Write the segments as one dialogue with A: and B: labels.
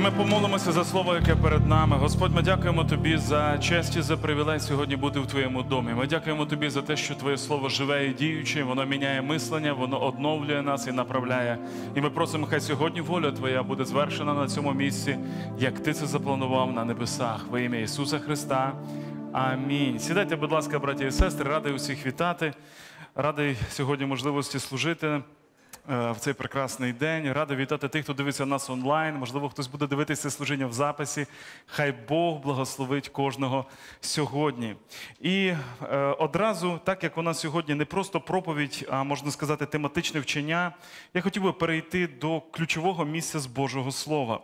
A: ми помолимося за слово, яке перед нами. Господь, ми дякуємо тобі за честь і за привілей сьогодні бути в твоєму домі. Ми дякуємо тобі за те, що твоє слово живе і діюче. Воно міняє мислення, воно одновлює нас і направляє. І ми просимо, хай сьогодні воля Твоя буде звершена на цьому місці, як ти це запланував на небесах. Во ім'я Ісуса Христа. Амінь. Сідайте, будь ласка, браті і сестри, радий усіх вітати, радий сьогодні можливості служити. Е, в цей прекрасний день. Рада вітати тих, хто дивиться нас онлайн. Можливо, хтось буде дивитися служення в записі. Хай Бог благословить кожного сьогодні. І е, одразу, так як у нас сьогодні не просто проповідь, а можна сказати, тематичне вчення, я хотів би перейти до ключового місця з Божого Слова.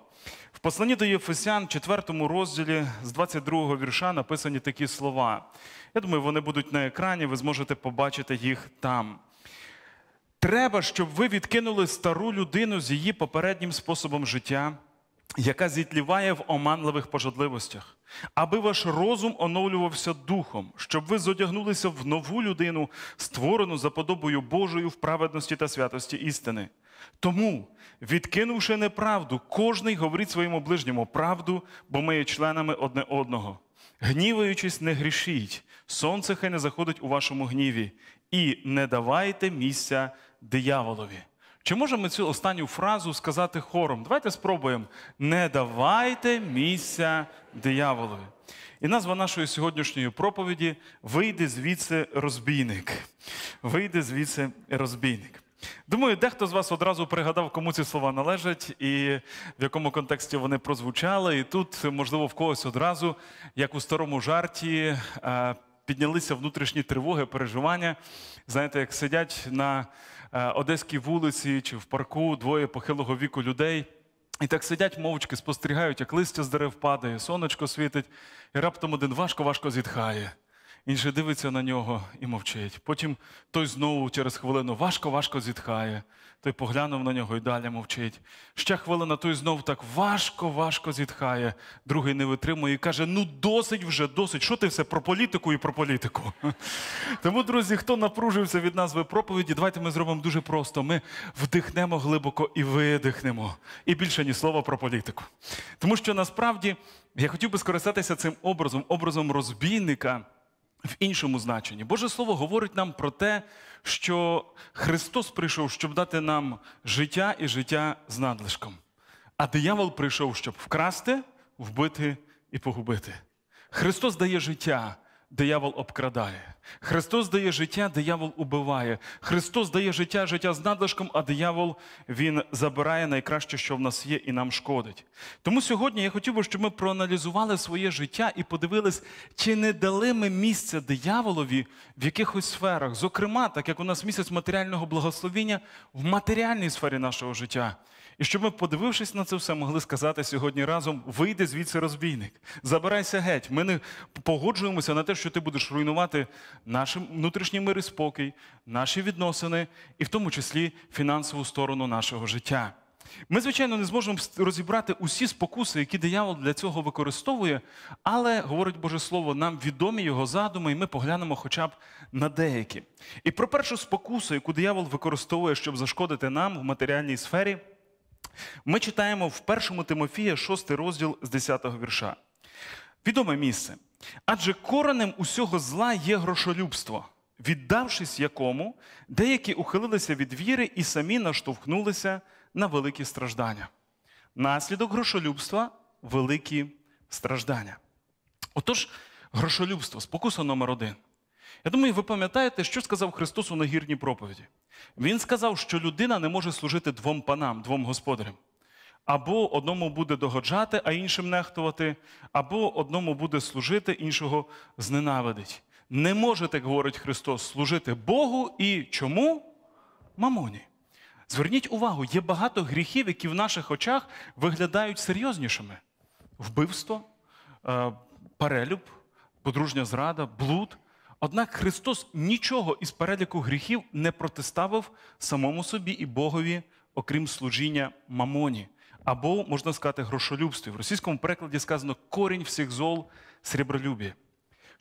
A: В посланні до Єфесян, 4 розділі з 22 вірша написані такі слова. Я думаю, вони будуть на екрані, ви зможете побачити їх там. Треба, щоб ви відкинули стару людину з її попереднім способом життя, яка зітліває в оманливих пожадливостях, аби ваш розум оновлювався духом, щоб ви зодягнулися в нову людину, створену за подобою Божою в праведності та святості істини. Тому, відкинувши неправду, кожний говорить своєму ближньому правду, бо ми є членами одне одного. Гніваючись, не грішіть, сонце хай не заходить у вашому гніві, і не давайте місця дияволові. Чи можемо ми цю останню фразу сказати хором? Давайте спробуємо. Не давайте місця дияволові. І назва нашої сьогоднішньої проповіді Вийде звідси розбійник. Вийде звідси розбійник. Думаю, дехто з вас одразу пригадав, кому ці слова належать і в якому контексті вони прозвучали. І тут, можливо, в когось одразу, як у старому жарті, е, піднялися внутрішні тривоги, переживання. Знаєте, як сидять на Е, одеській вулиці чи в парку двоє похилого віку людей. І так сидять мовчки, спостерігають, як листя з дерев падає, сонечко світить, і раптом один важко-важко зітхає. Інший дивиться на нього і мовчить. Потім той знову через хвилину важко-важко зітхає. Той поглянув на нього і далі мовчить. Ще хвилина, той знову так важко-важко зітхає, другий не витримує і каже: Ну, досить вже, досить. Що ти все про політику і про політику? Тому, друзі, хто напружився від назви проповіді, давайте ми зробимо дуже просто. Ми вдихнемо глибоко і видихнемо. І більше ні слова про політику. Тому що насправді я хотів би скористатися цим образом, образом розбійника в іншому значенні. Боже Слово говорить нам про те, що Христос прийшов, щоб дати нам життя і життя з надлишком. А диявол прийшов, щоб вкрасти, вбити і погубити. Христос дає життя диявол обкрадає. Христос дає життя, диявол убиває. Христос дає життя, життя з надлишком, а диявол він забирає найкраще, що в нас є, і нам шкодить. Тому сьогодні я хотів би, щоб ми проаналізували своє життя і подивились, чи не дали ми місце дияволові в якихось сферах. Зокрема, так як у нас місяць матеріального благословіння в матеріальній сфері нашого життя. І щоб ми, подивившись на це все, могли сказати сьогодні разом: вийди звідси розбійник, забирайся геть. Ми не погоджуємося на те, що ти будеш руйнувати наш внутрішній мир і спокій, наші відносини, і в тому числі фінансову сторону нашого життя. Ми, звичайно, не зможемо розібрати усі спокуси, які диявол для цього використовує, але, говорить Боже Слово, нам відомі його задуми, і ми поглянемо хоча б на деякі. І про першу спокусу, яку диявол використовує, щоб зашкодити нам в матеріальній сфері. Ми читаємо в 1 Тимофія 6 розділ з 10 вірша. Відоме місце. Адже коренем усього зла є грошолюбство, віддавшись якому, деякі ухилилися від віри і самі наштовхнулися на великі страждання. Наслідок грошолюбства великі страждання. Отож, грошолюбство, спокуса номер один. Я думаю, ви пам'ятаєте, що сказав Христос у нагірній проповіді. Він сказав, що людина не може служити двом панам, двом господарям. Або одному буде догоджати, а іншим нехтувати, або одному буде служити, іншого зненавидить. Не може, так говорить Христос, служити Богу і чому? Мамоні. Зверніть увагу, є багато гріхів, які в наших очах виглядають серйознішими: вбивство, е, перелюб, подружня зрада, блуд. Однак Христос нічого із переліку гріхів не протиставив самому собі і Богові, окрім служіння мамоні, або, можна сказати, грошолюбстві. В російському перекладі сказано корінь всіх зол срібролюбі.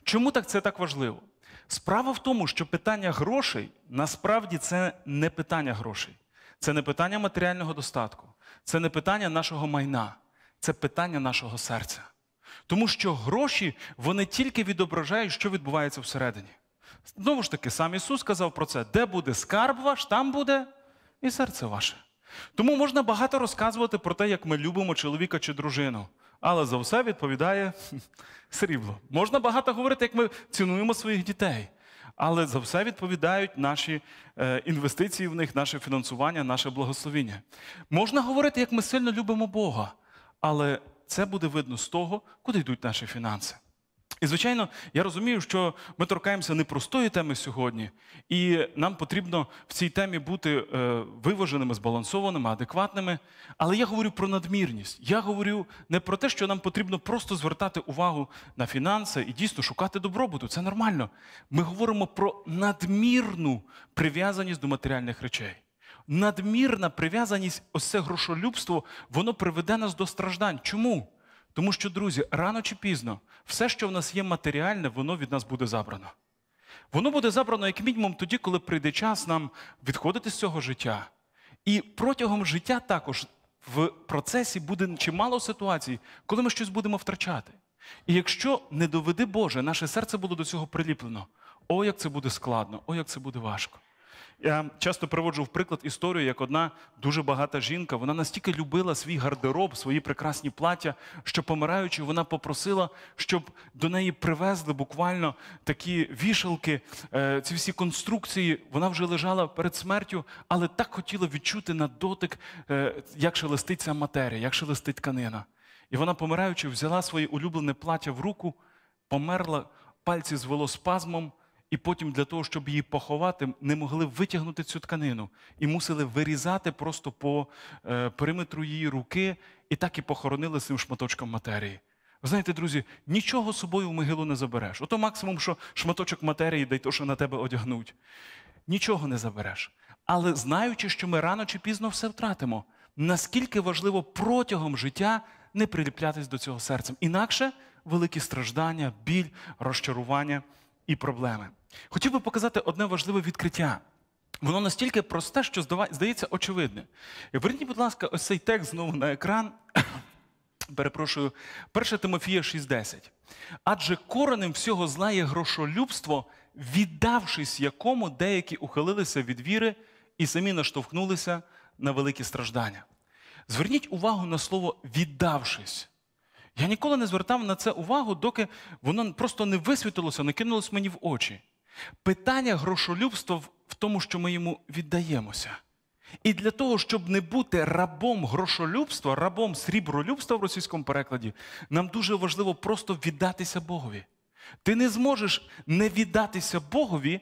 A: Чому так це так важливо? Справа в тому, що питання грошей насправді це не питання грошей, це не питання матеріального достатку, це не питання нашого майна, це питання нашого серця. Тому що гроші вони тільки відображають, що відбувається всередині. Знову ж таки, сам Ісус сказав про це: де буде скарб ваш, там буде і серце ваше. Тому можна багато розказувати про те, як ми любимо чоловіка чи дружину. Але за все відповідає срібло. Можна багато говорити, як ми цінуємо своїх дітей. Але за все відповідають наші е, інвестиції в них, наше фінансування, наше благословіння. Можна говорити, як ми сильно любимо Бога, але це буде видно з того, куди йдуть наші фінанси. І, звичайно, я розумію, що ми торкаємося непростої теми сьогодні, і нам потрібно в цій темі бути е, виваженими, збалансованими, адекватними. Але я говорю про надмірність. Я говорю не про те, що нам потрібно просто звертати увагу на фінанси і дійсно шукати добробуту. Це нормально. Ми говоримо про надмірну прив'язаність до матеріальних речей надмірна прив'язаність, ось це грошолюбство, воно приведе нас до страждань. Чому? Тому що, друзі, рано чи пізно все, що в нас є матеріальне, воно від нас буде забрано. Воно буде забрано як мінімум тоді, коли прийде час нам відходити з цього життя. І протягом життя також в процесі буде чимало ситуацій, коли ми щось будемо втрачати. І якщо не доведи Боже, наше серце було до цього приліплено, о, як це буде складно, о, як це буде важко. Я часто приводжу в приклад історію, як одна дуже багата жінка. Вона настільки любила свій гардероб, свої прекрасні плаття, що помираючи, вона попросила, щоб до неї привезли буквально такі вішалки, е, ці всі конструкції. Вона вже лежала перед смертю, але так хотіла відчути на дотик, е, як шелестить ця матерія, як шелестить тканина. І вона, помираючи, взяла своє улюблене плаття в руку, померла, пальці звело спазмом і потім для того, щоб її поховати, не могли витягнути цю тканину і мусили вирізати просто по е, периметру її руки, і так і похоронили цим шматочком матерії. Ви знаєте, друзі, нічого з собою в могилу не забереш. Ото максимум, що шматочок матерії, дай то, що на тебе одягнуть. Нічого не забереш. Але знаючи, що ми рано чи пізно все втратимо, наскільки важливо протягом життя не приліплятись до цього серцем. Інакше великі страждання, біль, розчарування і проблеми. Хотів би показати одне важливе відкриття. Воно настільки просте, що здається очевидне. Верніть, будь ласка, ось цей текст знову на екран. Перепрошую, 1 Тимофія 6:10. Адже коренем всього зла є грошолюбство, віддавшись якому деякі ухилилися від віри і самі наштовхнулися на великі страждання. Зверніть увагу на слово віддавшись. Я ніколи не звертав на це увагу, доки воно просто не висвітилося, не кинулося мені в очі. Питання грошолюбства в тому, що ми йому віддаємося. І для того, щоб не бути рабом грошолюбства, рабом срібролюбства в російському перекладі, нам дуже важливо просто віддатися Богові. Ти не зможеш не віддатися Богові,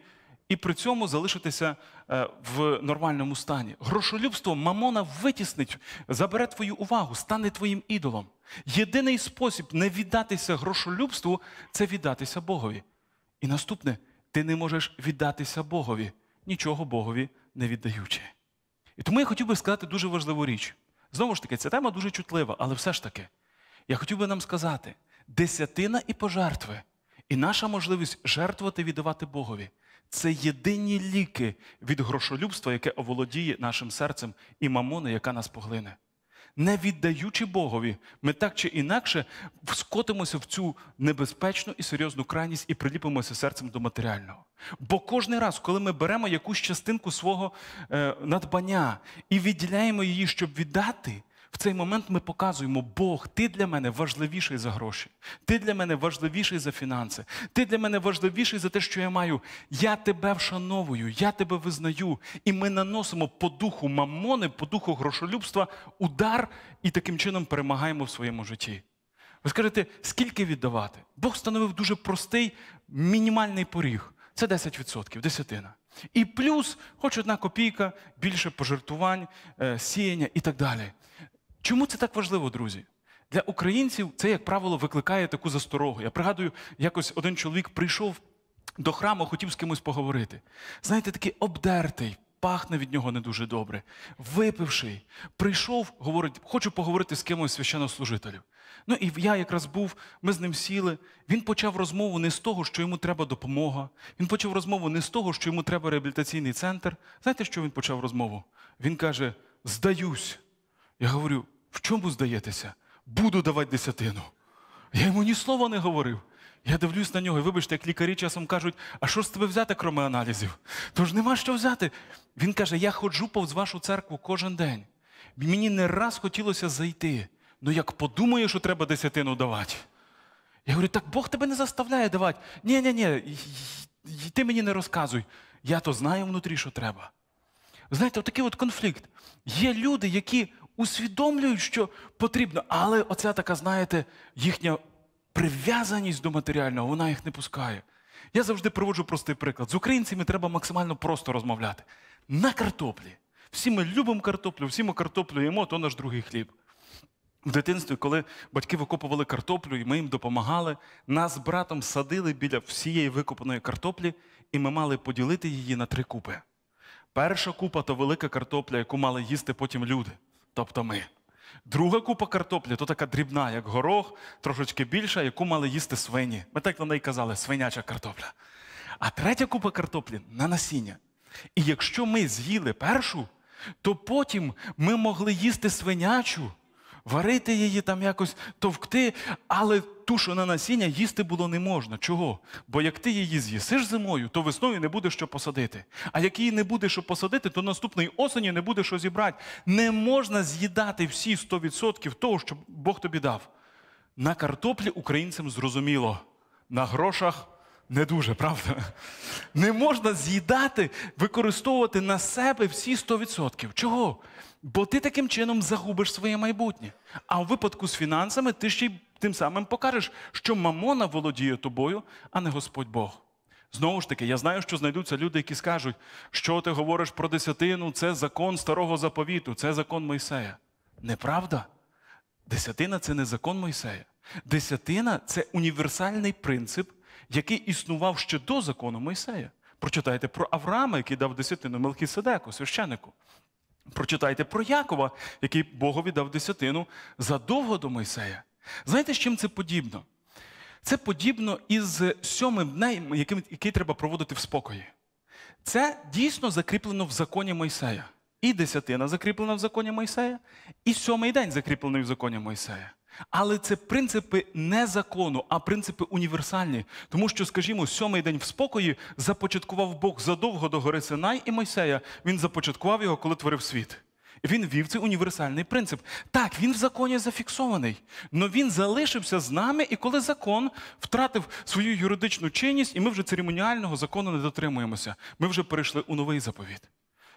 A: і при цьому залишитися е, в нормальному стані. Грошолюбство Мамона витіснить, забере твою увагу, стане твоїм ідолом. Єдиний спосіб не віддатися грошолюбству це віддатися Богові. І наступне, ти не можеш віддатися Богові, нічого Богові не віддаючи. І тому я хотів би сказати дуже важливу річ. Знову ж таки, ця тема дуже чутлива, але все ж таки, я хотів би нам сказати: десятина і пожертви, і наша можливість жертвувати віддавати Богові це єдині ліки від грошолюбства, яке оволодіє нашим серцем і мамони, яка нас поглине. Не віддаючи Богові, ми так чи інакше вскотимося в цю небезпечну і серйозну крайність і приліпимося серцем до матеріального. Бо кожен раз, коли ми беремо якусь частинку свого е, надбання і відділяємо її, щоб віддати, в цей момент ми показуємо, Бог, ти для мене важливіший за гроші, ти для мене важливіший за фінанси, ти для мене важливіший за те, що я маю. Я тебе вшановую, я тебе визнаю. І ми наносимо по духу мамони, по духу грошолюбства удар і таким чином перемагаємо в своєму житті. Ви скажете, скільки віддавати? Бог встановив дуже простий, мінімальний поріг. Це 10%, десятина. І плюс хоч одна копійка, більше пожертвувань, е, сіяння і так далі. Чому це так важливо, друзі? Для українців це, як правило, викликає таку засторогу. Я пригадую, якось один чоловік прийшов до храму, хотів з кимось поговорити. Знаєте, такий обдертий, пахне від нього не дуже добре, випивший, прийшов, говорить, хочу поговорити з кимось священнослужителів. Ну і я якраз був, ми з ним сіли. Він почав розмову не з того, що йому треба допомога. Він почав розмову не з того, що йому треба реабілітаційний центр. Знаєте, що він почав розмову? Він каже: Здаюсь. Я говорю, в чому здаєтеся? Буду давати десятину. Я йому ні слова не говорив. Я дивлюсь на нього, і вибачте, як лікарі часом кажуть, а що з тебе взяти, крім аналізів? Тож нема що взяти. Він каже: Я ходжу повз вашу церкву кожен день. Мені не раз хотілося зайти. Ну як подумаю, що треба десятину давати. Я говорю, так Бог тебе не заставляє давати. ні ні ні ти мені не розказуй. Я то знаю внутрі, що треба. Знаєте, отакий от конфлікт. Є люди, які усвідомлюють, що потрібно. Але оця така, знаєте, їхня прив'язаність до матеріального, вона їх не пускає. Я завжди проводжу простий приклад. З українцями треба максимально просто розмовляти. На картоплі. Всі ми любимо картоплю, всі ми картоплю їмо, то наш другий хліб. В дитинстві, коли батьки викопували картоплю, і ми їм допомагали, нас з братом садили біля всієї викопаної картоплі, і ми мали поділити її на три купи. Перша купа то велика картопля, яку мали їсти потім люди тобто ми. Друга купа картоплі то така дрібна, як горох, трошечки більша, яку мали їсти свині. Ми так на неї казали, свиняча картопля. А третя купа картоплі на насіння. І якщо ми з'їли першу, то потім ми могли їсти свинячу варити її, там якось товкти, але тушу на насіння їсти було не можна. Чого? Бо як ти її з'їсиш зимою, то весною не буде що посадити. А як її не буде що посадити, то наступної осені не буде що зібрати. Не можна з'їдати всі 100% того, що Бог тобі дав. На картоплі українцям зрозуміло, на грошах. Не дуже, правда? Не можна з'їдати, використовувати на себе всі 100%. Чого? Бо ти таким чином загубиш своє майбутнє. А у випадку з фінансами ти ще й тим самим покажеш, що мамона володіє тобою, а не Господь Бог. Знову ж таки, я знаю, що знайдуться люди, які скажуть, що ти говориш про десятину, це закон старого заповіту, це закон Мойсея. Неправда? Десятина це не закон Мойсея. Десятина це універсальний принцип, який існував ще до закону Мойсея. Прочитайте про Авраама, який дав десятину Мелхіседеку, священику. Прочитайте про Якова, який Богові дав десятину задовго до Мойсея. Знаєте, з чим це подібно? Це подібно із сьомим днем, який, який треба проводити в спокої. Це дійсно закріплено в законі Мойсея. І десятина закріплена в законі Мойсея, і сьомий день закріплений в законі Мойсея. Але це принципи не закону, а принципи універсальні. Тому що, скажімо, сьомий день в спокої започаткував Бог задовго до гори Синай і Мойсея. Він започаткував його, коли творив світ. Він вів цей універсальний принцип. Так, він в законі зафіксований, але він залишився з нами, і коли закон втратив свою юридичну чинність, і ми вже церемоніального закону не дотримуємося. Ми вже перейшли у новий заповіт.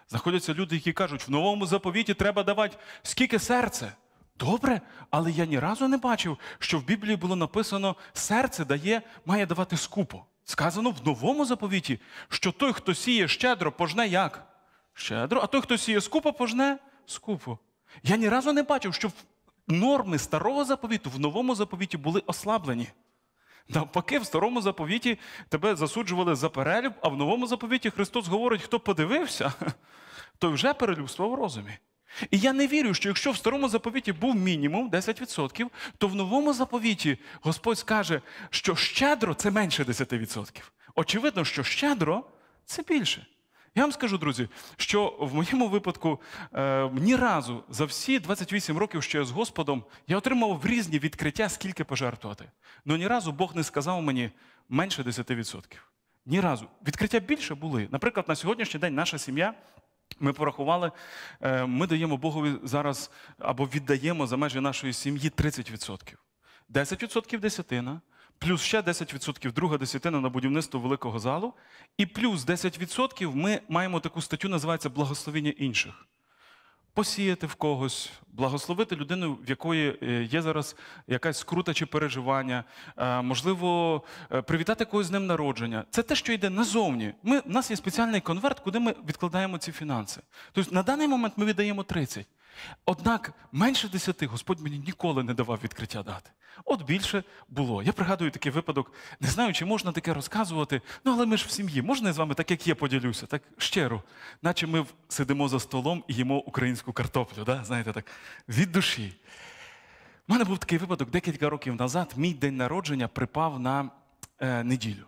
A: Знаходяться люди, які кажуть, в новому заповіті треба давати скільки серце. Добре, але я ні разу не бачив, що в Біблії було написано, серце дає, має давати скупо. Сказано в новому заповіті, що той, хто сіє щедро, пожне як? Щедро, а той, хто сіє скупо, пожне скупо. Я ні разу не бачив, що норми старого заповіту в новому заповіті були ослаблені. Навпаки, в старому заповіті тебе засуджували за перелюб, а в новому заповіті Христос говорить, хто подивився, той вже перелюбство в розумі. І я не вірю, що якщо в старому заповіті був мінімум 10%, то в новому заповіті Господь скаже, що щедро це менше 10%. Очевидно, що щедро це більше. Я вам скажу, друзі, що в моєму випадку е, ні разу за всі 28 років, що я з Господом, я отримав в різні відкриття, скільки пожертвувати. Ну ні разу Бог не сказав мені менше 10%. Ні разу. Відкриття більше були. Наприклад, на сьогоднішній день наша сім'я. Ми порахували, е, ми даємо Богові зараз або віддаємо за межі нашої сім'ї 30%. 10% десятина, плюс ще 10% друга десятина на будівництво великого залу, і плюс 10% ми маємо таку статтю, називається благословіння інших посіяти в когось, благословити людину, в якої е, є зараз якась скрута чи переживання, е, можливо, е, привітати когось з ним народження. Це те, що йде назовні. Ми, У нас є спеціальний конверт, куди ми відкладаємо ці фінанси. Тобто на даний момент ми віддаємо 30. Однак менше десяти Господь мені ніколи не давав відкриття дати. От більше було. Я пригадую такий випадок, не знаю, чи можна таке розказувати, ну але ми ж в сім'ї. Можна я з вами, так як я поділюся, так щиро, наче ми сидимо за столом і їмо українську картоплю, да? знаєте, так, від душі. У мене був такий випадок декілька років назад. Мій день народження припав на е, неділю.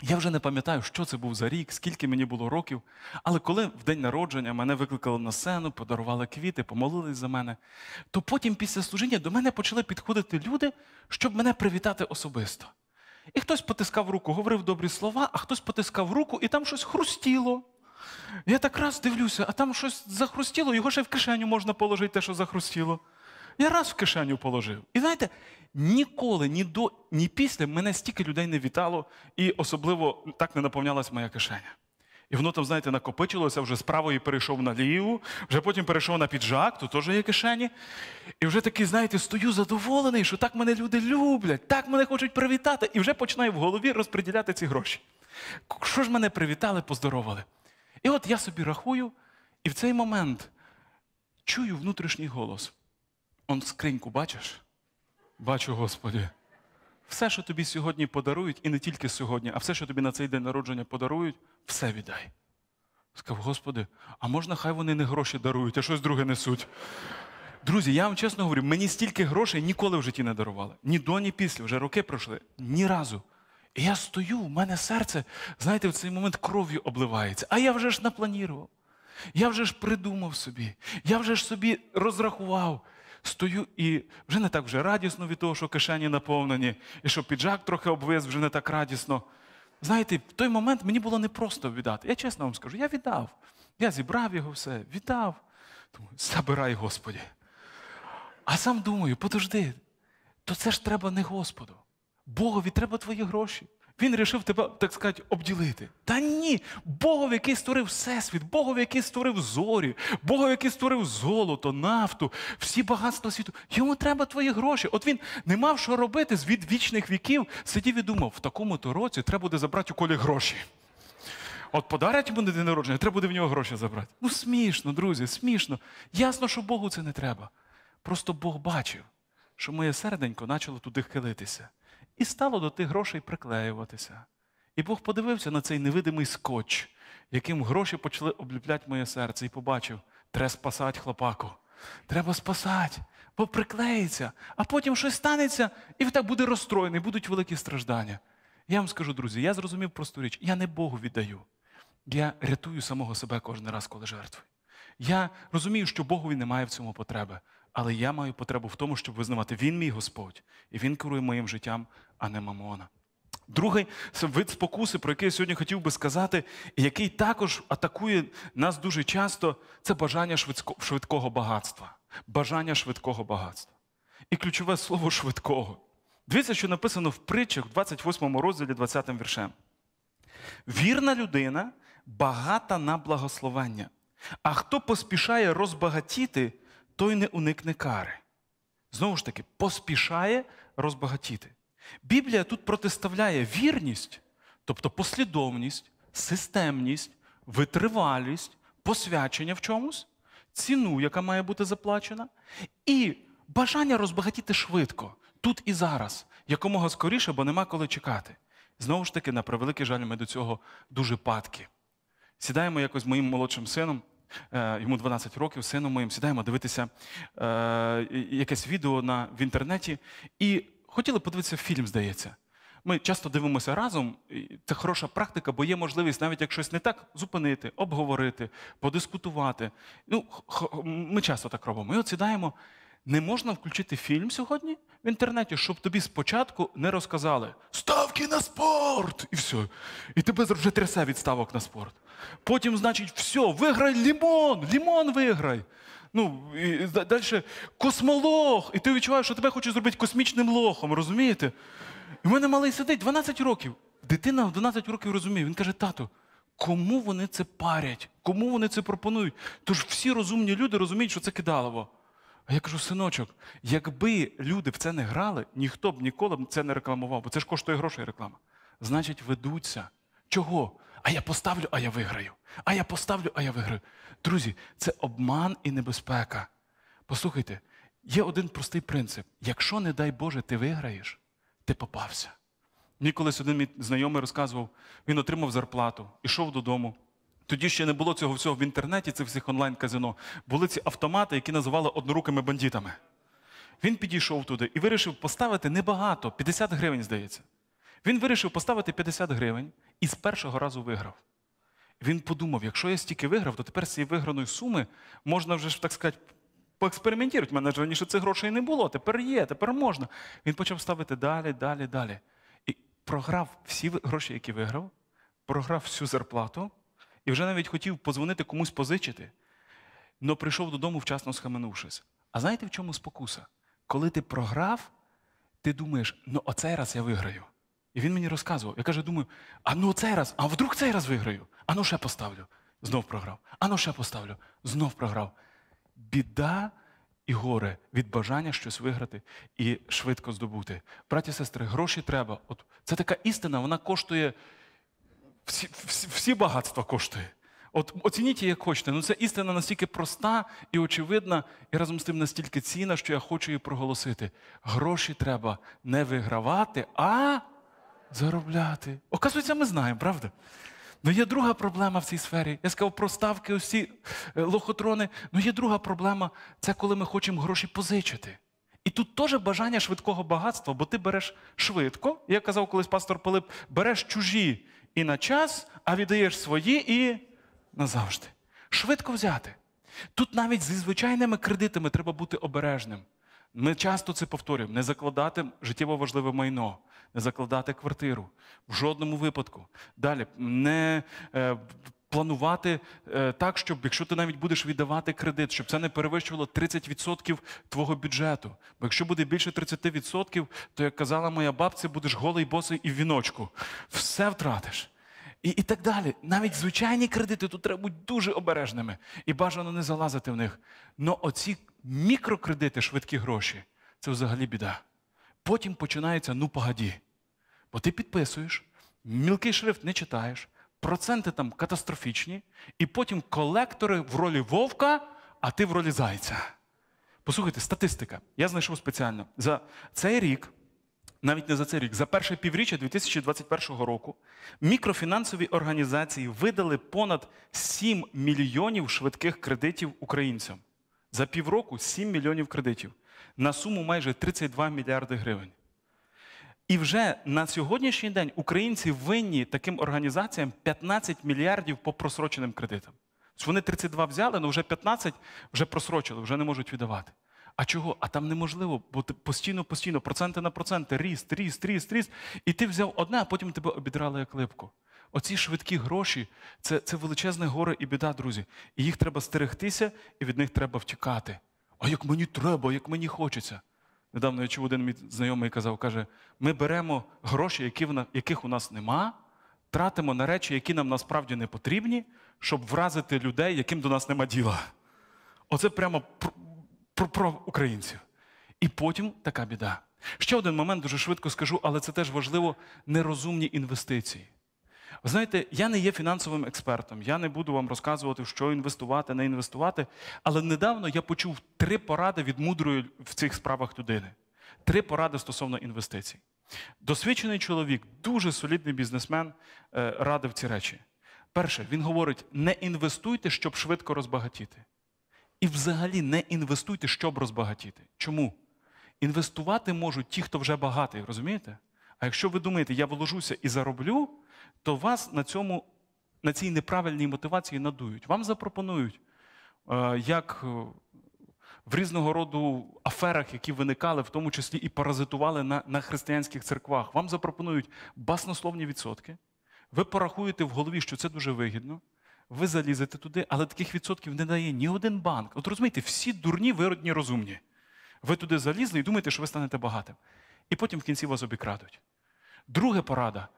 A: Я вже не пам'ятаю, що це був за рік, скільки мені було років. Але коли в день народження мене викликали на сцену, подарували квіти, помолились за мене, то потім після служіння до мене почали підходити люди, щоб мене привітати особисто. І хтось потискав руку, говорив добрі слова, а хтось потискав руку, і там щось хрустіло. Я так раз дивлюся, а там щось захрустіло, його ще в кишеню можна положити, те, що захрустіло. Я раз в кишеню положив. І знаєте, ніколи, ні до, ні після мене стільки людей не вітало, і особливо так не наповнялась моя кишеня. І воно там, знаєте, накопичилося, вже з правої перейшов на ліву, вже потім перейшов на піджак, тут теж є кишені. І вже такий, знаєте, стою задоволений, що так мене люди люблять, так мене хочуть привітати. І вже починаю в голові розподіляти ці гроші. Що ж мене привітали, поздоровали? І от я собі рахую, і в цей момент чую внутрішній голос. Он скриньку бачиш? Бачу, Господи. Все, що тобі сьогодні подарують, і не тільки сьогодні, а все, що тобі на цей день народження подарують, все віддай. Сказав, Господи, а можна, хай вони не гроші дарують, а щось друге несуть. Друзі, я вам чесно говорю, мені стільки грошей ніколи в житті не дарували. Ні до, ні після, вже роки пройшли, ні разу. І я стою, в мене серце, знаєте, в цей момент кров'ю обливається. А я вже ж напланірував. Я вже ж придумав собі, я вже ж собі розрахував. Стою і вже не так вже радісно від того, що кишені наповнені, і що піджак трохи обвис, вже не так радісно. Знаєте, в той момент мені було непросто віддати. Я чесно вам скажу, я віддав. Я зібрав його все, віддав. Думаю, забирай, Господі. А сам думаю, подожди, то це ж треба не Господу. Богові треба твої гроші він рішив тебе, так сказати, обділити. Та ні, Богов, який створив Всесвіт, Богов, який створив зорі, Богов, який створив золото, нафту, всі багатства світу. Йому треба твої гроші. От він не мав що робити з від вічних віків. Сидів і думав, в такому-то році треба буде забрати у колі гроші. От подарять йому день народження, треба буде в нього гроші забрати. Ну смішно, друзі, смішно. Ясно, що Богу це не треба. Просто Бог бачив, що моє серденько почало туди хилитися і стало до тих грошей приклеюватися. І Бог подивився на цей невидимий скотч, яким гроші почали обліпляти моє серце, і побачив: треба спасати хлопаку. Треба спасати, бо приклеїться, а потім щось станеться, і ви так буде розстроєний, будуть великі страждання. Я вам скажу, друзі, я зрозумів просту річ: я не Богу віддаю. Я рятую самого себе кожен раз, коли жертвую. Я розумію, що Богові немає в цьому потреби. Але я маю потребу в тому, щоб визнавати, він мій Господь, і він керує моїм життям, а не мамона. Другий вид спокуси, про який я сьогодні хотів би сказати, який також атакує нас дуже часто, це бажання швидкого багатства. Бажання швидкого багатства. І ключове слово швидкого. Дивіться, що написано в притчах в 28 розділі, 20 віршем. Вірна людина багата на благословення, а хто поспішає розбагатіти, той не уникне кари. Знову ж таки, поспішає розбагатіти. Біблія тут протиставляє вірність, тобто послідовність, системність, витривалість, посвячення в чомусь, ціну, яка має бути заплачена, і бажання розбагатіти швидко, тут і зараз, якомога скоріше, бо нема коли чекати. Знову ж таки, на превеликий жаль, ми до цього дуже падки. Сідаємо якось з моїм молодшим сином. Е, йому 12 років, сином моїм, сідаємо дивитися е, якесь відео на, в інтернеті і хотіли подивитися фільм, здається. Ми часто дивимося разом, це хороша практика, бо є можливість навіть як щось не так зупинити, обговорити, подискутувати. Ну, Ми часто так робимо. І от сідаємо не можна включити фільм сьогодні в інтернеті, щоб тобі спочатку не розказали ставки на спорт! І все. І тебе вже трясе від ставок на спорт. Потім, значить, все, виграй лімон! Лімон виграй! Ну, і Далі космолох! І ти відчуваєш, що тебе хочуть зробити космічним лохом, розумієте? І в мене малий сидить 12 років. Дитина в 12 років розуміє. Він каже, тату, кому вони це парять? Кому вони це пропонують? Тож всі розумні люди розуміють, що це кидалово. А я кажу, синочок, якби люди в це не грали, ніхто б ніколи б це не рекламував, бо це ж коштує грошей реклама. Значить, ведуться. Чого? А я поставлю, а я виграю. А я поставлю, а я виграю. Друзі, це обман і небезпека. Послухайте, є один простий принцип: якщо, не дай Боже, ти виграєш, ти попався. Мені колись один мій знайомий розказував, він отримав зарплату, ішов додому. Тоді ще не було цього всього в інтернеті, цих всіх онлайн-казино. Були ці автомати, які називали однорукими бандитами. Він підійшов туди і вирішив поставити небагато, 50 гривень, здається. Він вирішив поставити 50 гривень і з першого разу виграв. Він подумав: якщо я стільки виграв, то тепер з цієї виграної суми можна вже так сказати поекспериментувати. У мене ж раніше цих грошей не було, тепер є, тепер можна. Він почав ставити далі, далі, далі. І програв всі гроші, які виграв, програв всю зарплату. І вже навіть хотів позвонити комусь позичити, але прийшов додому, вчасно схаменувшись. А знаєте, в чому спокуса? Коли ти програв, ти думаєш, ну оцей раз я виграю. І він мені розказував. Я кажу, думаю, а ну цей раз, а вдруг цей раз виграю, а ну ще поставлю. Знов програв. А ну ще поставлю, знов програв. Біда і горе від бажання щось виграти і швидко здобути. Браті, сестри, гроші треба. От Це така істина, вона коштує всі, всі, всі багатства коштує. От Оцініть її як хочете, Ну це істина настільки проста і очевидна, і разом з тим настільки цінна, що я хочу її проголосити. Гроші треба не вигравати, а заробляти. Оказується, ми знаємо, правда? Ну є друга проблема в цій сфері. Я сказав про ставки, усі е, лохотрони. Ну є друга проблема це коли ми хочемо гроші позичити. І тут теж бажання швидкого багатства, бо ти береш швидко. Я казав колись пастор Пилип, береш чужі і на час, а віддаєш свої і назавжди. Швидко взяти. Тут навіть зі звичайними кредитами треба бути обережним. Ми часто це повторюємо: не закладати життєво важливе майно, не закладати квартиру в жодному випадку. Далі не е, планувати е, так, щоб якщо ти навіть будеш віддавати кредит, щоб це не перевищувало 30% твого бюджету. Бо якщо буде більше 30%, то як казала моя бабця, будеш голий босий і в віночку. Все втратиш. І і так далі. Навіть звичайні кредити тут треба бути дуже обережними і бажано не залазити в них. Но оці мікрокредити, швидкі гроші це взагалі біда. Потім починається ну погоді. Бо ти підписуєш, мілкий шрифт не читаєш, проценти там катастрофічні, і потім колектори в ролі вовка, а ти в ролі зайця. Послухайте, статистика. Я знайшов спеціально за цей рік, навіть не за цей рік, за перше півріччя 2021 року мікрофінансові організації видали понад 7 мільйонів швидких кредитів українцям. За півроку 7 мільйонів кредитів на суму майже 32 мільярди гривень. І вже на сьогоднішній день українці винні таким організаціям 15 мільярдів по просроченим кредитам. Вони 32 взяли, але ну вже 15 вже просрочили, вже не можуть віддавати. А чого? А там неможливо, бо ти постійно-постійно, проценти на проценти, ріст, ріст, ріст, ріст. І ти взяв одне, а потім тебе обідрали як липку. Оці швидкі гроші це це величезне горе і біда, друзі. І їх треба стерегтися, і від них треба втікати. А як мені треба, як мені хочеться. Недавно я чув один мій знайомий казав, каже, ми беремо гроші, яких у нас нема, тратимо на речі, які нам насправді не потрібні, щоб вразити людей, яким до нас нема діла. Оце прямо про, про, про українців. І потім така біда. Ще один момент дуже швидко скажу, але це теж важливо нерозумні інвестиції. Ви знаєте, я не є фінансовим експертом, я не буду вам розказувати, що інвестувати, не інвестувати. Але недавно я почув три поради від мудрої в цих справах людини. Три поради стосовно інвестицій. Досвідчений чоловік, дуже солідний бізнесмен, е, радив ці речі. Перше, він говорить: не інвестуйте, щоб швидко розбагатіти. І взагалі не інвестуйте, щоб розбагатіти. Чому? Інвестувати можуть ті, хто вже багатий, розумієте? А якщо ви думаєте, я вложуся і зароблю, то вас на цьому, на цій неправильній мотивації надують. Вам запропонують, е, як е, в різного роду аферах, які виникали, в тому числі і паразитували на, на християнських церквах, вам запропонують баснословні відсотки. Ви порахуєте в голові, що це дуже вигідно. Ви залізете туди, але таких відсотків не дає ні один банк. От розумієте, всі дурні, виродні, розумні. Ви туди залізли і думаєте, що ви станете багатим. І потім в кінці вас обікрадуть. Друга порада.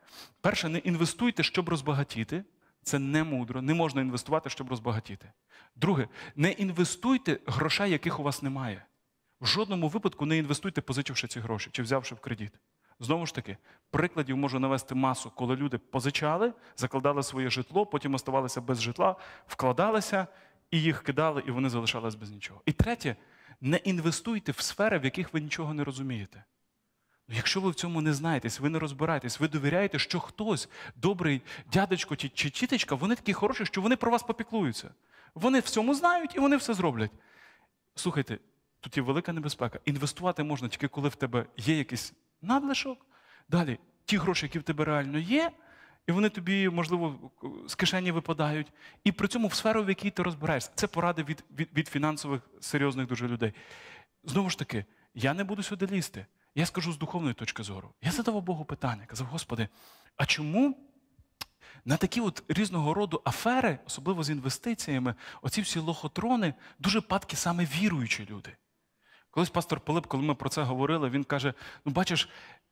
A: Перше, не інвестуйте, щоб розбагатіти. Це не мудро, не можна інвестувати, щоб розбагатіти. Друге, не інвестуйте грошей, яких у вас немає. В жодному випадку не інвестуйте, позичивши ці гроші чи взявши в кредит. Знову ж таки, прикладів можу навести масу, коли люди позичали, закладали своє житло, потім оставалися без житла, вкладалися і їх кидали, і вони залишались без нічого. І третє, не інвестуйте в сфери, в яких ви нічого не розумієте. Якщо ви в цьому не знаєтесь, ви не розбираєтесь, ви довіряєте, що хтось, добрий дядечко чи, чи тітечка, вони такі хороші, що вони про вас попіклуються. Вони в цьому знають і вони все зроблять. Слухайте, тут є велика небезпека. Інвестувати можна тільки коли в тебе є якийсь надлишок. Далі, ті гроші, які в тебе реально є, і вони тобі, можливо, з кишені випадають. І при цьому в сферу, в якій ти розбираєшся, це поради від, від, від фінансових серйозних дуже людей. Знову ж таки, я не буду сюди лізти. Я скажу з духовної точки зору. Я задавав Богу питання, казав, Господи, а чому на такі от різного роду афери, особливо з інвестиціями, оці всі лохотрони, дуже падкі саме віруючі люди? Колись пастор Пилип, коли ми про це говорили, він каже: ну бачиш,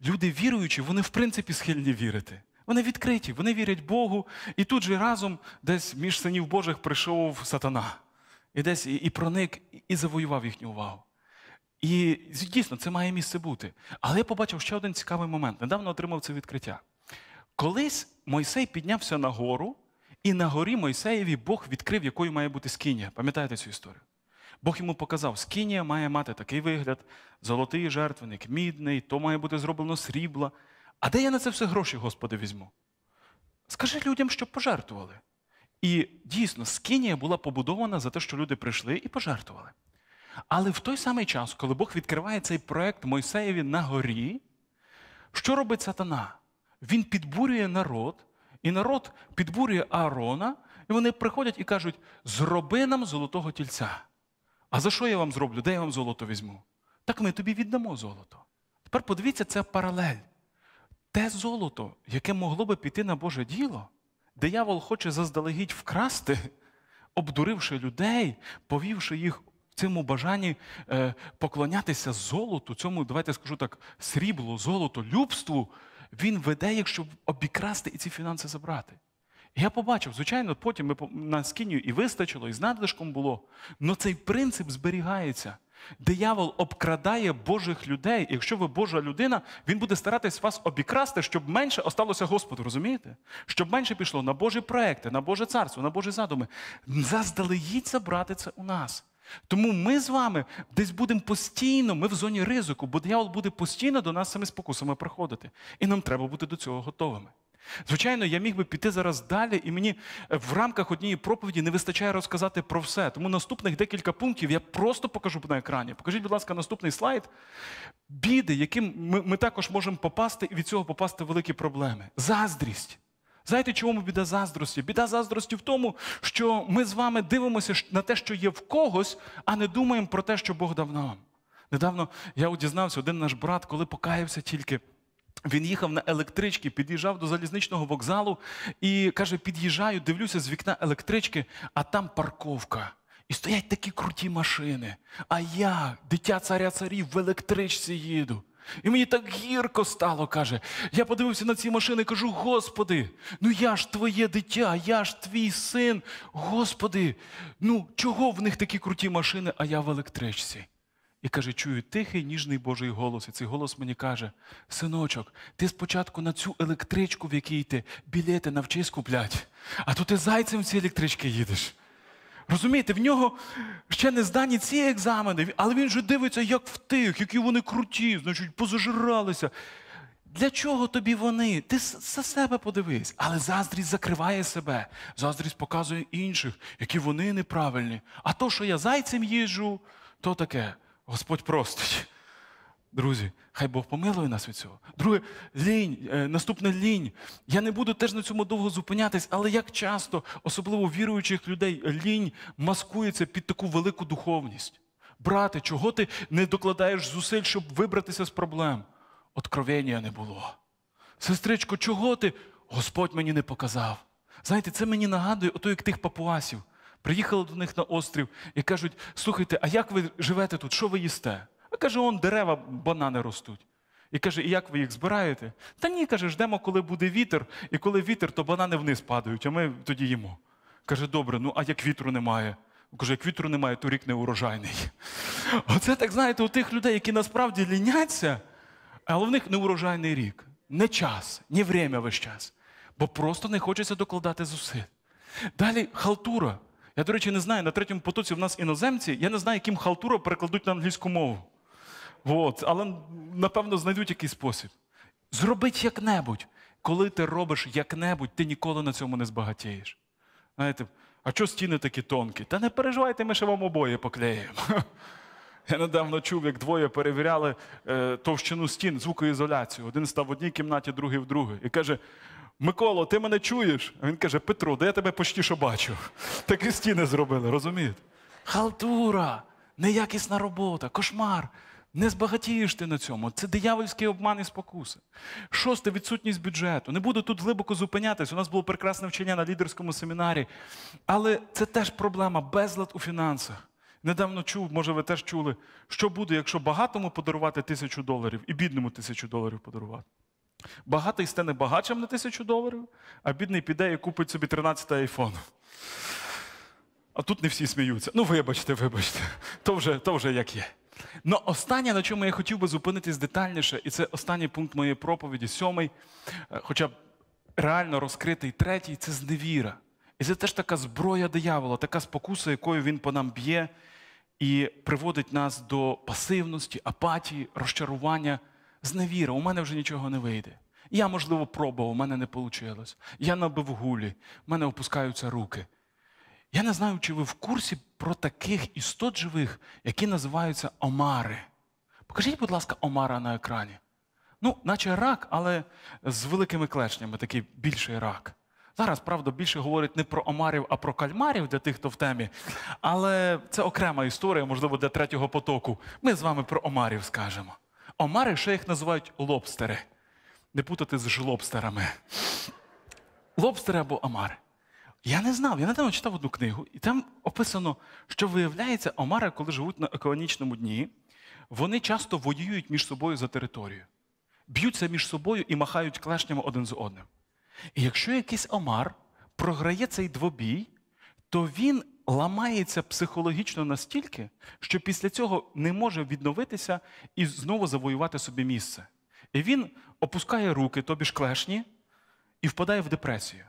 A: люди віруючі, вони в принципі схильні вірити. Вони відкриті, вони вірять Богу, і тут же разом десь між синів Божих прийшов сатана. І десь і проник, і завоював їхню увагу. І дійсно це має місце бути. Але я побачив ще один цікавий момент. Недавно отримав це відкриття. Колись Мойсей піднявся на гору, і на горі Мойсеєві Бог відкрив, якою має бути скинія. Пам'ятаєте цю історію? Бог йому показав, скинія має мати такий вигляд: золотий жертвенник, мідний, то має бути зроблено срібла. А де я на це все гроші, Господи, візьму? Скажи людям, щоб пожертвували. І дійсно, скинія була побудована за те, що люди прийшли і пожертвували. Але в той самий час, коли Бог відкриває цей проект Мойсеєві на горі, що робить сатана? Він підбурює народ, і народ підбурює Аарона, і вони приходять і кажуть: зроби нам золотого тільця. А за що я вам зроблю? Де я вам золото візьму? Так ми тобі віддамо золото. Тепер подивіться, це паралель. Те золото, яке могло би піти на Боже діло, диявол хоче заздалегідь вкрасти, обдуривши людей, повівши їх цьому бажанні е, поклонятися золоту, цьому, давайте скажу так, сріблу, золоту, любству, він веде, якщо обікрасти і ці фінанси забрати. Я побачив, звичайно, потім ми на скінію і вистачило, і з надлишком було. Але цей принцип зберігається. Диявол обкрадає Божих людей. І якщо ви Божа людина, він буде старатись вас обікрасти, щоб менше осталося Господу, розумієте? Щоб менше пішло на Божі проекти, на Боже царство, на Божі задуми. Заздалегідь забрати це у нас. Тому ми з вами десь будемо постійно, ми в зоні ризику, бо диявол буде постійно до нас цими спокусами приходити. І нам треба бути до цього готовими. Звичайно, я міг би піти зараз далі, і мені е, в рамках однієї проповіді не вистачає розказати про все. Тому наступних декілька пунктів я просто покажу на екрані. Покажіть, будь ласка, наступний слайд. Біди, яким ми, ми також можемо попасти, і від цього попасти великі проблеми. Заздрість. Знаєте, чому біда заздрості? Біда заздрості в тому, що ми з вами дивимося на те, що є в когось, а не думаємо про те, що Бог дав нам. Недавно я дізнався, один наш брат, коли покаявся тільки. Він їхав на електричці, під'їжджав до залізничного вокзалу і каже: під'їжджаю, дивлюся з вікна електрички, а там парковка. І стоять такі круті машини. А я, дитя царя царів, в електричці їду. І мені так гірко стало, каже. Я подивився на ці машини і кажу: Господи, ну я ж твоє дитя, я ж твій син. Господи, ну чого в них такі круті машини, а я в електричці? І каже, чую тихий ніжний Божий голос. І цей голос мені каже: Синочок, ти спочатку на цю електричку, в якій ти білети навчись куплять, а то ти зайцем в ці електрички їдеш. Розумієте, в нього ще не здані ці екзамени, але він вже дивиться, як в тих, які вони круті, значить, позажиралися. Для чого тобі вони? Ти за себе подивись. Але заздрість закриває себе, заздрість показує інших, які вони неправильні. А то, що я зайцем їжу, то таке. Господь простить. Друзі, хай Бог помилує нас від цього. Друге, лінь, е, наступна лінь. Я не буду теж на цьому довго зупинятись, але як часто, особливо віруючих людей, лінь маскується під таку велику духовність. Брате, чого ти не докладаєш зусиль, щоб вибратися з проблем? Откровення не було. Сестричко, чого ти? Господь мені не показав. Знаєте, це мені нагадує ото як тих папуасів. Приїхали до них на острів і кажуть: слухайте, а як ви живете тут? Що ви їсте? А каже, он дерева, банани ростуть. І каже, і як ви їх збираєте? Та ні, каже, ждемо, коли буде вітер, і коли вітер, то банани вниз падають, а ми тоді їмо. Каже, добре, ну а як вітру немає? Каже, як вітру немає, то рік не урожайний. Оце так знаєте, у тих людей, які насправді ліняться, але в них не урожайний рік, не час, ні время весь час. Бо просто не хочеться докладати зусиль. Далі халтура. Я, до речі, не знаю, на третьому потоці в нас іноземці, я не знаю, яким халтура перекладуть на англійську мову. От. Але, напевно, знайдуть якийсь спосіб. Зробить як-небудь. Коли ти робиш як-небудь, ти ніколи на цьому не збагатієш. Знаєте, а чого стіни такі тонкі? Та не переживайте, ми ще вам обоє поклеїмо. Я недавно чув, як двоє перевіряли е, товщину стін, звукоізоляцію. Один став в одній кімнаті, другий в другій. І каже: Миколо, ти мене чуєш? А він каже: Петро, де я тебе почті що бачу? Такі стіни зробили, розумієте? Халтура, неякісна робота, кошмар. Не збагатієш ти на цьому. Це диявольський обман і спокуси. Шосте відсутність бюджету. Не буду тут глибоко зупинятись. У нас було прекрасне вчення на лідерському семінарі. Але це теж проблема, безлад у фінансах. Недавно чув, може, ви теж чули, що буде, якщо багатому подарувати тисячу доларів і бідному тисячу доларів подарувати. Багатий стане багачем на тисячу доларів, а бідний піде і купить собі 13 айфон. А тут не всі сміються. Ну, вибачте, вибачте, то вже, то вже як є. Но останнє, на чому я хотів би зупинитись детальніше, і це останній пункт моєї проповіді, сьомий, е, хоча б реально розкритий третій, це зневіра. І це теж така зброя диявола, така спокуса, якою він по нам б'є, і приводить нас до пасивності, апатії, розчарування, зневіра. У мене вже нічого не вийде. Я, можливо, пробував, у мене не вийшло. Я набив гулі, в мене опускаються руки. Я не знаю, чи ви в курсі про таких істот живих, які називаються омари. Покажіть, будь ласка, омара на екрані. Ну, наче рак, але з великими клешнями, такий більший рак. Зараз, правда, більше говорять не про омарів, а про кальмарів для тих, хто в темі. Але це окрема історія, можливо, для третього потоку. Ми з вами про омарів скажемо. Омари ще їх називають лобстери. Не путати з жлобстерами. Лобстери або омари. Я не знав, я недавно читав одну книгу, і там описано, що виявляється, омари, коли живуть на екологічному дні, вони часто воюють між собою за територію, б'ються між собою і махають клешнями один з одним. І якщо якийсь омар програє цей двобій, то він ламається психологічно настільки, що після цього не може відновитися і знову завоювати собі місце. І він опускає руки, тобі ж клешні, і впадає в депресію.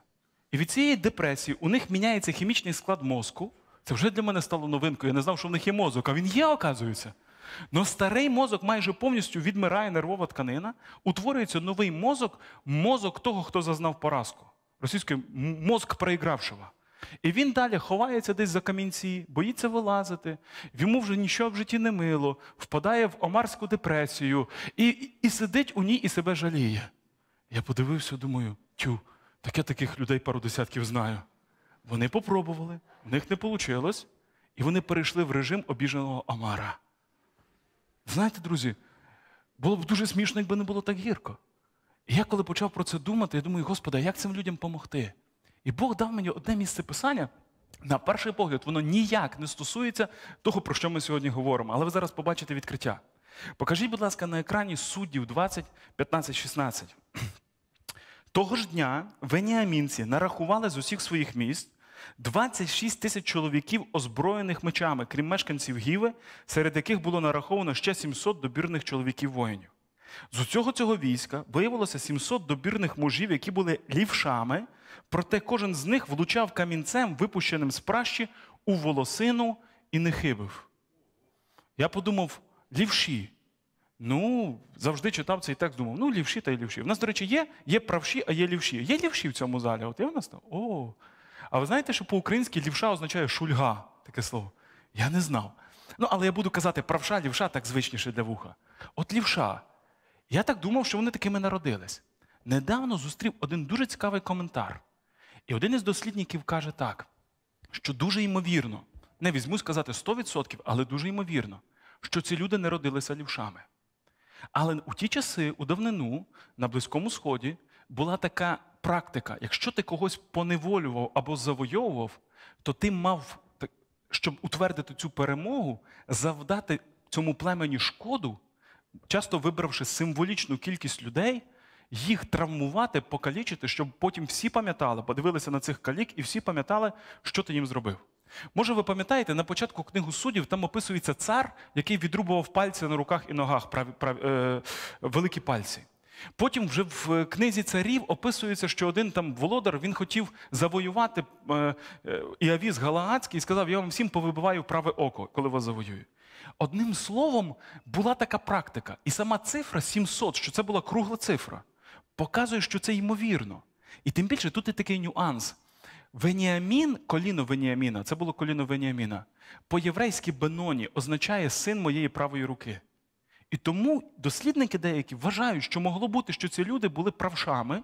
A: І від цієї депресії у них міняється хімічний склад мозку. Це вже для мене стало новинкою. Я не знав, що в них є мозок, а він є, оказується. Но старий мозок майже повністю відмирає нервова тканина, утворюється новий мозок, мозок того, хто зазнав поразку. Російський мозк проігравшого. І він далі ховається десь за камінці, боїться вилазити, йому вже нічого в житті не мило, впадає в омарську депресію і, і сидить у ній і себе жаліє. Я подивився, думаю, тю, так я таких людей пару десятків знаю. Вони попробували, в них не вийшло, і вони перейшли в режим обіженого Амара. Знаєте, друзі, було б дуже смішно, якби не було так гірко. І я коли почав про це думати, я думаю, Господи, як цим людям допомогти? І Бог дав мені одне місце писання. На перший погляд, воно ніяк не стосується того, про що ми сьогодні говоримо. Але ви зараз побачите відкриття. Покажіть, будь ласка, на екрані суддів 20, 15, 16. Того ж дня веніамінці нарахували з усіх своїх міст 26 тисяч чоловіків, озброєних мечами, крім мешканців Гіви, серед яких було нараховано ще 700 добірних чоловіків воїнів. З усього цього війська виявилося 700 добірних мужів, які були лівшами, проте кожен з них влучав камінцем, випущеним з пращі, у волосину і не хибив. Я подумав, лівші. Ну, завжди читав цей текст, думав, ну, лівші та й лівші. У нас, до речі, є є правші, а є лівші. Є лівші в цьому залі. От я в нас там. О. А ви знаєте, що по-українськи лівша означає шульга, таке слово. Я не знав. Ну, але я буду казати, правша, лівша так звичніше для вуха. От лівша. Я так думав, що вони такими народились. Недавно зустрів один дуже цікавий коментар. І один із дослідників каже так, що дуже ймовірно, не візьму сказати 100%, але дуже ймовірно, що ці люди не родилися лівшами. Але у ті часи, у давнину, на Близькому Сході, була така практика: якщо ти когось поневолював або завойовував, то ти мав, щоб утвердити цю перемогу, завдати цьому племені шкоду, часто вибравши символічну кількість людей. Їх травмувати, покалічити, щоб потім всі пам'ятали, подивилися на цих калік, і всі пам'ятали, що ти їм зробив. Може, ви пам'ятаєте, на початку книгу суддів там описується цар, який відрубував пальці на руках і ногах, прав... Прав... Е... великі пальці. Потім вже в книзі царів описується, що один там володар він хотів завоювати е... е Іавіз Галаадський і сказав: Я вам всім повибиваю праве око, коли вас завоюю. Одним словом, була така практика. І сама цифра 700, що це була кругла цифра, показує, що це ймовірно. І тим більше тут і такий нюанс. Веніамін, коліно Веніаміна, це було коліно Веніаміна. По-єврейськи Беноні означає син моєї правої руки. І тому дослідники деякі вважають, що могло бути, що ці люди були правшами,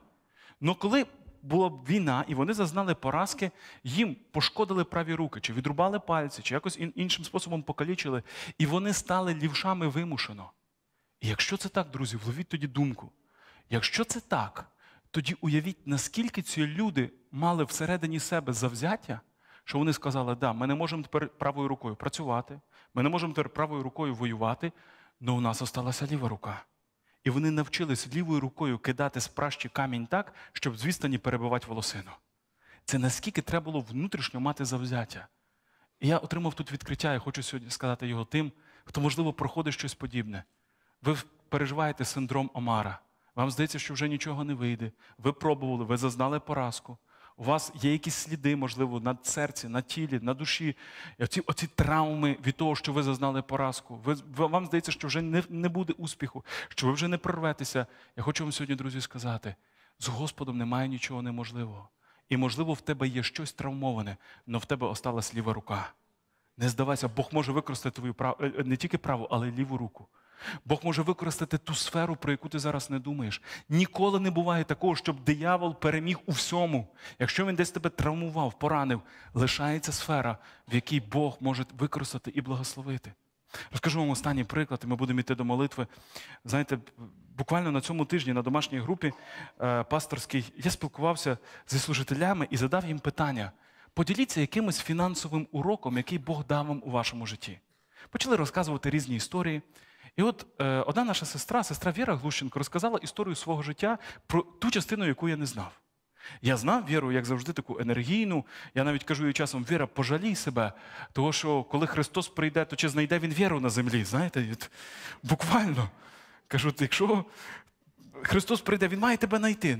A: але коли була війна і вони зазнали поразки, їм пошкодили праві руки, чи відрубали пальці, чи якось іншим способом покалічили, і вони стали лівшами вимушено. І якщо це так, друзі, вловіть тоді думку. Якщо це так, тоді уявіть, наскільки ці люди мали всередині себе завзяття, що вони сказали, да, ми не можемо тепер правою рукою працювати, ми не можемо тепер правою рукою воювати, але у нас осталася ліва рука. І вони навчились лівою рукою кидати з пращі камінь так, щоб звісно, не перебивати волосину. Це наскільки треба було внутрішньо мати завзяття. І я отримав тут відкриття, я хочу сьогодні сказати його тим, хто, можливо, проходить щось подібне. Ви переживаєте синдром Омара. Вам здається, що вже нічого не вийде. Ви пробували, ви зазнали поразку, у вас є якісь сліди, можливо, на серці, на тілі, на душі, оці, оці травми від того, що ви зазнали поразку. Ви, Вам здається, що вже не, не буде успіху, що ви вже не прорветеся. Я хочу вам сьогодні, друзі, сказати: з Господом немає нічого неможливого. І, можливо, в тебе є щось травмоване, але в тебе осталась ліва рука. Не здавайся, Бог може використати твою прав... Е, е, не тільки праву, але й ліву руку. Бог може використати ту сферу, про яку ти зараз не думаєш. Ніколи не буває такого, щоб диявол переміг у всьому. Якщо він десь тебе травмував, поранив, лишається сфера, в якій Бог може використати і благословити. Розкажу вам останній приклад, і ми будемо йти до молитви. Знаєте, буквально на цьому тижні на домашній групі е, пасторській я спілкувався зі служителями і задав їм питання: поділіться якимось фінансовим уроком, який Бог дав вам у вашому житті. Почали розказувати різні історії. І от е, одна наша сестра, сестра Віра Глущенко, розказала історію свого життя про ту частину, яку я не знав. Я знав віру, як завжди, таку енергійну. Я навіть кажу їй часом, Віра, пожалій себе, тому що коли Христос прийде, то чи знайде він віру на землі? Знаєте, буквально. Кажу, якщо Христос прийде, Він має тебе знайти.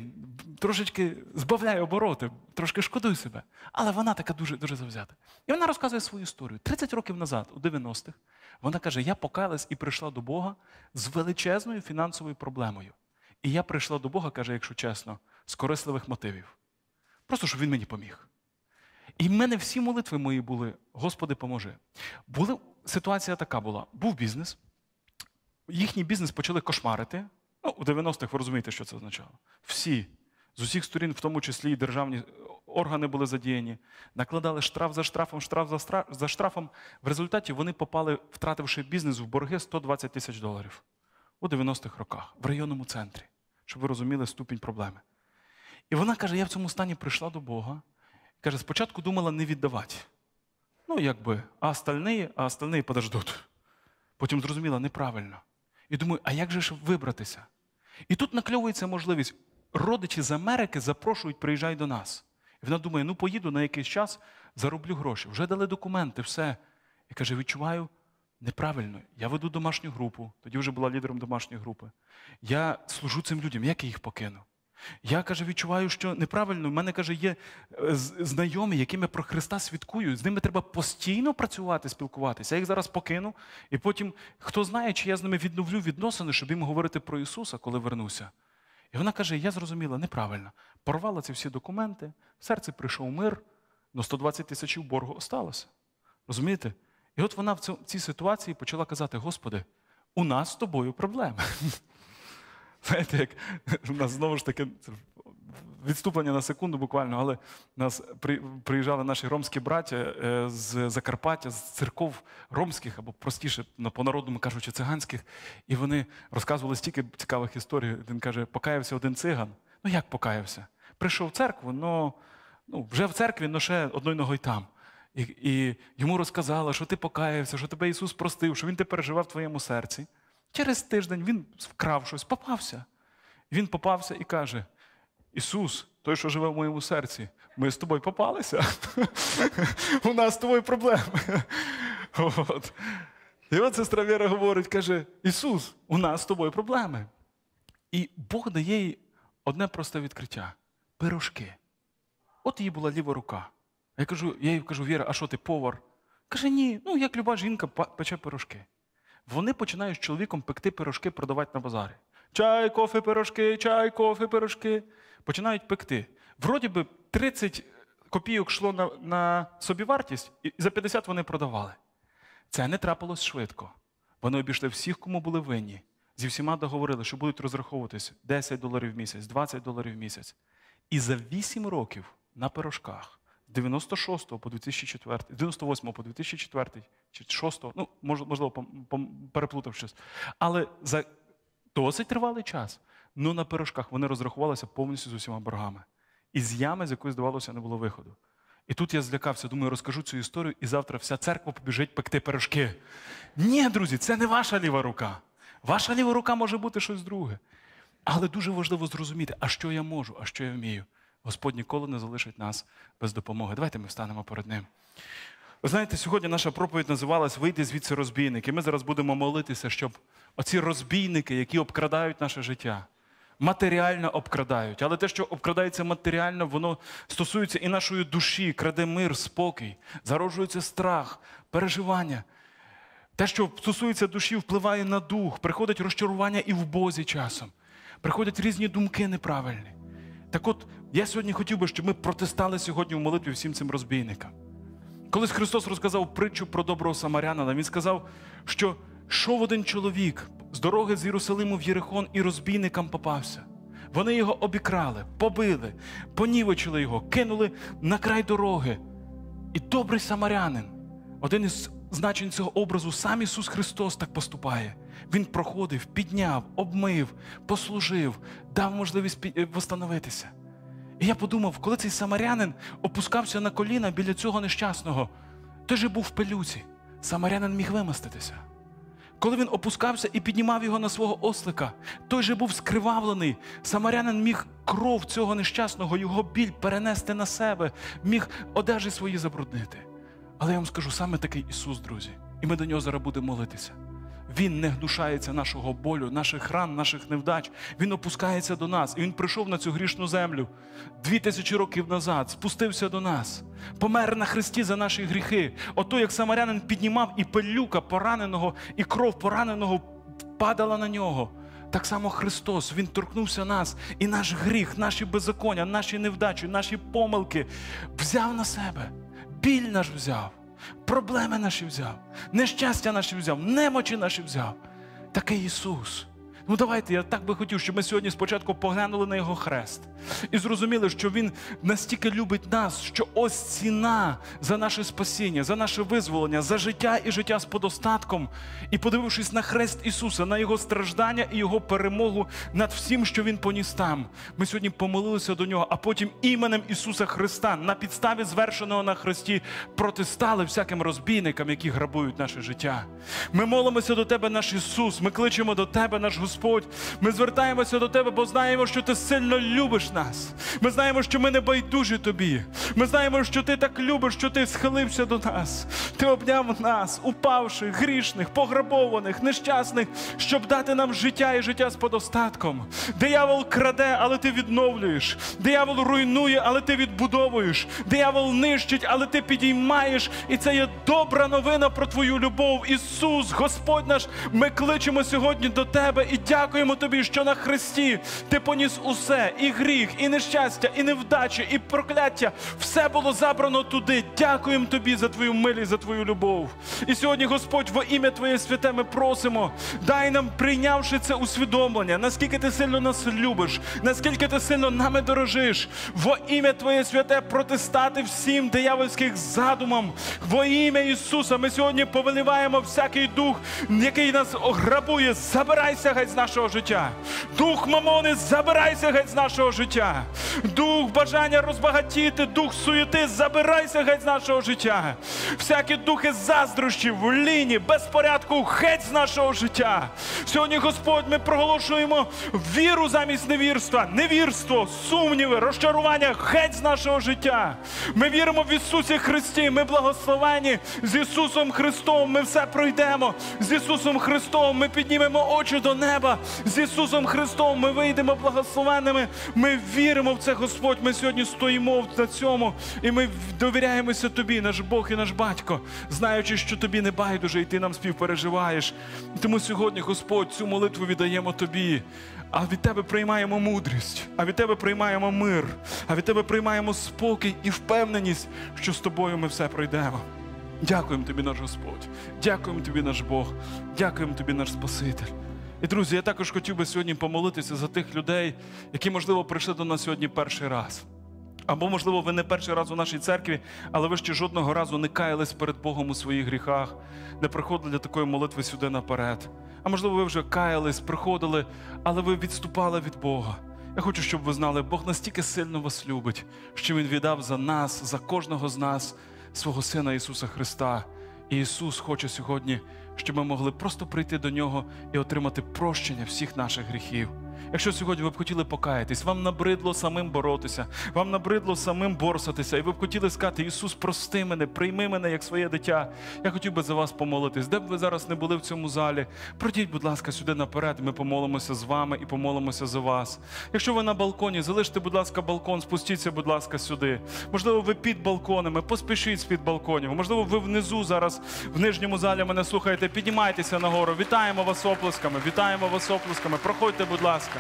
A: Трошечки збавляй обороти, трошки шкодуй себе. Але вона така дуже дуже завзята. І вона розказує свою історію. 30 років назад, у 90-х, вона каже: Я покаялась і прийшла до Бога з величезною фінансовою проблемою. І я прийшла до Бога, каже, якщо чесно, з корисливих мотивів. Просто щоб він мені поміг. І в мене всі молитви мої були: Господи, поможи. Були, Ситуація така була: був бізнес, їхній бізнес почали кошмарити. Ну, У 90-х ви розумієте, що це означало. Всі, з усіх сторін, в тому числі і державні органи були задіяні, накладали штраф за штрафом, штраф за штраф, за штрафом. В результаті вони попали, втративши бізнес в борги 120 тисяч доларів у 90-х роках, в районному центрі, щоб ви розуміли ступінь проблеми. І вона каже: я в цьому стані прийшла до Бога. Каже, спочатку думала не віддавати. Ну, якби, а остальні, а остальні подождуть. Потім зрозуміла неправильно. І думаю, а як же ж вибратися? І тут накльовується можливість. Родичі з Америки запрошують, приїжджай до нас. І вона думає, ну поїду на якийсь час, зароблю гроші. Вже дали документи, все. І каже, відчуваю неправильно. Я веду домашню групу, тоді вже була лідером домашньої групи. Я служу цим людям, як я їх покину? Я каже, відчуваю, що неправильно. В мене каже, є е, знайомі, якими про Христа свідкую. З ними треба постійно працювати, спілкуватися. Я їх зараз покину, і потім, хто знає, чи я з ними відновлю відносини, щоб їм говорити про Ісуса, коли вернуся. І вона каже: Я зрозуміла, неправильно. Порвала ці всі документи, в серці прийшов мир, але 120 тисячів боргу осталося. Розумієте? І от вона в цій ситуації почала казати: Господи, у нас з тобою проблеми. Знаєте, як у нас знову ж таки відступлення на секунду буквально, але нас приїжджали наші ромські браття е, з Закарпаття, з церков ромських, або простіше, по народному кажучи, циганських, і вони розказували стільки цікавих історій. Він каже, покаявся один циган. Ну як покаявся? Прийшов в церкву, но, ну вже в церкві, але ще одної ногою там. І, І йому розказали, що ти покаявся, що тебе Ісус простив, що Він тепер живе в твоєму серці. Через тиждень він вкрав щось, попався. Він попався і каже: Ісус, той, що живе в моєму серці, ми з тобою попалися. У нас з тобою проблеми. От. І от сестра Віра говорить, каже: Ісус, у нас з тобою проблеми. І Бог дає їй одне просте відкриття пирожки. От їй була ліва рука. Я кажу, я їй кажу, Віра, а що ти повар? Каже, ні, ну як люба жінка пече пирожки. Вони починають з чоловіком пекти пирожки, продавати на базарі. Чай, кофе, пирожки, чай, кофе, пирожки. Починають пекти. Вроді би, 30 копійок йшло на на собівартість, і за 50 вони продавали. Це не трапилось швидко. Вони обійшли всіх, кому були винні. Зі всіма договорили, що будуть розраховуватись 10 доларів в місяць, 20 доларів в місяць. І за 8 років на пирожках 96 по 2004, 98 по 2004 чи 6, ну, можливо, переплутав щось. Але за досить тривалий час, ну на пирожках вони розрахувалися повністю з усіма боргами. І з ями, з якої, здавалося, не було виходу. І тут я злякався, думаю, розкажу цю історію, і завтра вся церква побіжить пекти пирожки. Ні, друзі, це не ваша ліва рука. Ваша ліва рука може бути щось друге. Але дуже важливо зрозуміти, а що я можу, а що я вмію. Господь ніколи не залишить нас без допомоги. Давайте ми встанемо перед Ним. Ви знаєте, сьогодні наша проповідь називалась Вийди звідси розбійники. Ми зараз будемо молитися, щоб оці розбійники, які обкрадають наше життя, матеріально обкрадають. Але те, що обкрадається матеріально, воно стосується і нашої душі, краде мир, спокій, зароджується страх, переживання. Те, що стосується душі, впливає на дух, приходить розчарування і в Бозі часом. Приходять різні думки неправильні. Так от, я сьогодні хотів би, щоб ми протистали сьогодні в молитві всім цим розбійникам. Колись Христос розказав притчу про доброго Самарянина, Він сказав, що йшов один чоловік з дороги з Єрусалиму в Єрихон і розбійникам попався. Вони його обікрали, побили, понівечили його, кинули на край дороги. І добрий самарянин, один із значень цього образу, сам Ісус Христос так поступає. Він проходив, підняв, обмив, послужив, дав можливість е, восстановитися. І я подумав, коли цей самарянин опускався на коліна біля цього нещасного, той же був в пелюці. Самарянин міг вимаститися. Коли він опускався і піднімав його на свого ослика, той же був скривавлений. Самарянин міг кров цього нещасного, його біль перенести на себе, міг одежі свої забруднити. Але я вам скажу саме такий Ісус, друзі, і ми до нього зараз будемо молитися. Він не гнушається нашого болю, наших ран, наших невдач. Він опускається до нас. І Він прийшов на цю грішну землю дві тисячі років назад, спустився до нас, помер на Христі за наші гріхи. Ото, як самарянин піднімав і пелюка пораненого, і кров пораненого падала на нього. Так само Христос, Він торкнувся нас, і наш гріх, наші беззаконня, наші невдачі, наші помилки взяв на себе, біль наш взяв проблеми наші взяв, нещастя наші взяв, немочі наші взяв. Такий Ісус. Ну давайте, я так би хотів, щоб ми сьогодні спочатку поглянули на його хрест і зрозуміли, що Він настільки любить нас, що ось ціна за наше спасіння, за наше визволення, за життя і життя з подостатком. І подивившись на хрест Ісуса, на Його страждання і Його перемогу над всім, що Він поніс там. Ми сьогодні помолилися до нього, а потім іменем Ісуса Христа на підставі звершеного на хресті протистали всяким розбійникам, які грабують наше життя. Ми молимося до Тебе, наш Ісус, ми кличемо до Тебе, наш Господь. Господь. Ми звертаємося до Тебе, бо знаємо, що Ти сильно любиш нас. Ми знаємо, що ми не байдужі тобі. Ми знаємо, що Ти так любиш, що Ти схилився до нас. Ти обняв нас, упавших, грішних, пограбованих, нещасних, щоб дати нам життя і життя з подостатком. Диявол краде, але ти відновлюєш. Диявол руйнує, але ти відбудовуєш. Диявол нищить, але ти підіймаєш. І це є добра новина про Твою любов. Ісус, Господь наш, ми кличемо сьогодні до Тебе і дякуємо Тобі, що на Христі ти поніс усе, і гріх, і нещастя, і невдачі, і прокляття. Все було забрано туди. Дякуємо Тобі за Твою милість, за Твою любов. І сьогодні, Господь, во ім'я Твоє святе, ми просимо, дай нам, прийнявши це усвідомлення, наскільки ти сильно нас любиш, наскільки ти сильно нами дорожиш. Во ім'я Твоє святе протистати всім диявольським задумам. Во ім'я Ісуса ми сьогодні повеліваємо всякий дух, який нас ограбує. Забирайся, гай нашого життя. Дух мамони, забирайся геть з нашого життя. Дух бажання розбагатіти, дух суєти, забирайся геть з нашого життя. Всякі духи заздрощів, ліні, безпорядку, геть з нашого життя. Сьогодні, Господь, ми проголошуємо віру замість невірства, невірство, сумніви, розчарування, геть з нашого життя. Ми віримо в Ісусі Христі, ми благословені з Ісусом Христом. Ми все пройдемо з Ісусом Христом. Ми піднімемо очі до неба неба з Ісусом Христом. Ми вийдемо благословенними. Ми віримо в це, Господь. Ми сьогодні стоїмо на цьому, і ми довіряємося Тобі, наш Бог і наш батько, знаючи, що тобі не байдуже, і ти нам співпереживаєш. Тому сьогодні, Господь, цю молитву віддаємо Тобі. А від тебе приймаємо мудрість, а від тебе приймаємо мир, а від тебе приймаємо спокій і впевненість, що з тобою ми все пройдемо. Дякуємо тобі, наш Господь, дякуємо тобі, наш Бог, дякуємо тобі, наш Спаситель. І, друзі, я також хотів би сьогодні помолитися за тих людей, які, можливо, прийшли до нас сьогодні перший раз. Або, можливо, ви не перший раз у нашій церкві, але ви ще жодного разу не каялись перед Богом у своїх гріхах, не приходили для такої молитви сюди наперед. А можливо, ви вже каялись, приходили, але ви відступали від Бога. Я хочу, щоб ви знали, Бог настільки сильно вас любить, що Він віддав за нас, за кожного з нас, свого Сина Ісуса Христа. І Ісус хоче сьогодні щоб ми могли просто прийти до нього і отримати прощення всіх наших гріхів. Якщо сьогодні ви б хотіли покаятись, вам набридло самим боротися, вам набридло самим борсатися, і ви б хотіли сказати, Ісус, прости мене, прийми мене як своє дитя. Я хотів би за вас помолитись. Де б ви зараз не були в цьому залі, пройдіть, будь ласка, сюди наперед, ми помолимося з вами і помолимося за вас. Якщо ви на балконі, залиште, будь ласка, балкон, спустіться, будь ласка, сюди. Можливо, ви під балконами, поспішіть з-під балконів. Можливо, ви внизу зараз, в нижньому залі мене слухаєте, піднімайтеся нагору. Вітаємо вас оплесками, вітаємо вас оплесками. Проходьте, будь ласка ласка.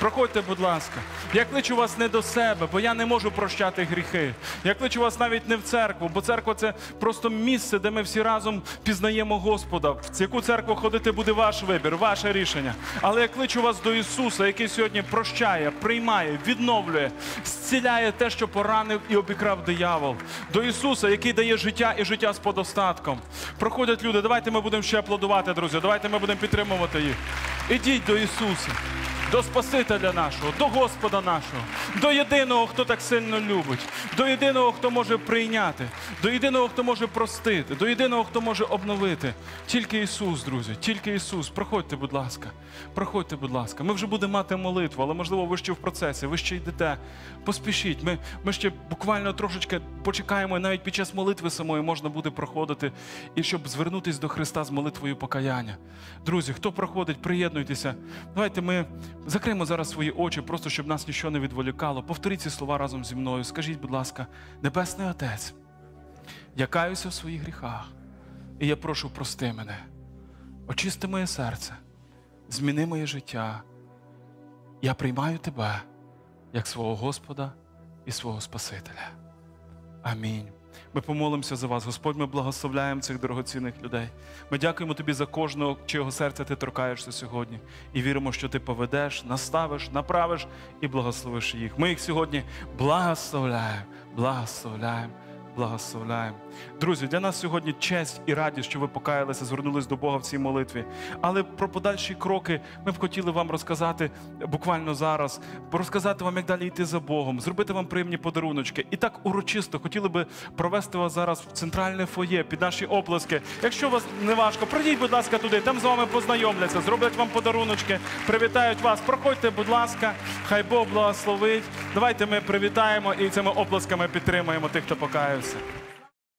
A: Проходьте, будь ласка. Я кличу вас не до себе, бо я не можу прощати гріхи. Я кличу вас навіть не в церкву, бо церква це просто місце, де ми всі разом пізнаємо Господа. В яку церкву ходити буде ваш вибір, ваше рішення. Але я кличу вас до Ісуса, який сьогодні прощає, приймає, відновлює, зціляє те, що поранив і обікрав диявол. До Ісуса, який дає життя і життя з подостатком. Проходять люди. Давайте ми будемо ще аплодувати, друзі. Давайте ми будемо підтримувати їх. Ідіть до Ісуса до Спасителя нашого, до Господа нашого, до єдиного, хто так сильно любить, до єдиного, хто може прийняти, до єдиного, хто може простити, до єдиного, хто може обновити. Тільки Ісус, друзі, тільки Ісус. Проходьте, будь ласка, проходьте, будь ласка. Ми вже будемо мати молитву, але можливо, ви ще в процесі, ви ще йдете. Поспішіть. Ми, ми ще буквально трошечки почекаємо, і навіть під час молитви самої можна буде проходити, і щоб звернутися до Христа з молитвою покаяння. Друзі, хто проходить, приєднуйтеся. Давайте ми Закримо зараз свої очі, просто щоб нас нічого не відволікало. Повторіть ці слова разом зі мною. Скажіть, будь ласка, Небесний Отець, я каюся в своїх гріхах, і я прошу, прости мене, очисти моє серце, зміни моє життя. Я приймаю тебе як свого Господа і свого Спасителя. Амінь. Ми помолимося за вас. Господь, ми благословляємо цих дорогоцінних людей. Ми дякуємо Тобі за кожного, чого серця ти торкаєшся сьогодні. І віримо, що ти поведеш, наставиш, направиш і благословиш їх. Ми їх сьогодні благословляємо, благословляємо благословляємо. Друзі, для нас сьогодні честь і радість, що ви покаялися, звернулись до Бога в цій молитві. Але про подальші кроки ми б хотіли вам розказати буквально зараз, розказати вам, як далі йти за Богом, зробити вам приємні подаруночки. І так урочисто хотіли би провести вас зараз в центральне фоє під наші оплески. Якщо вас не важко, прийдіть, будь ласка, туди. Там з вами познайомляться, зроблять вам подаруночки, привітають вас. Проходьте, будь ласка, хай Бог благословить. Давайте ми привітаємо і цими оплесками підтримаємо тих, хто покаявся. França.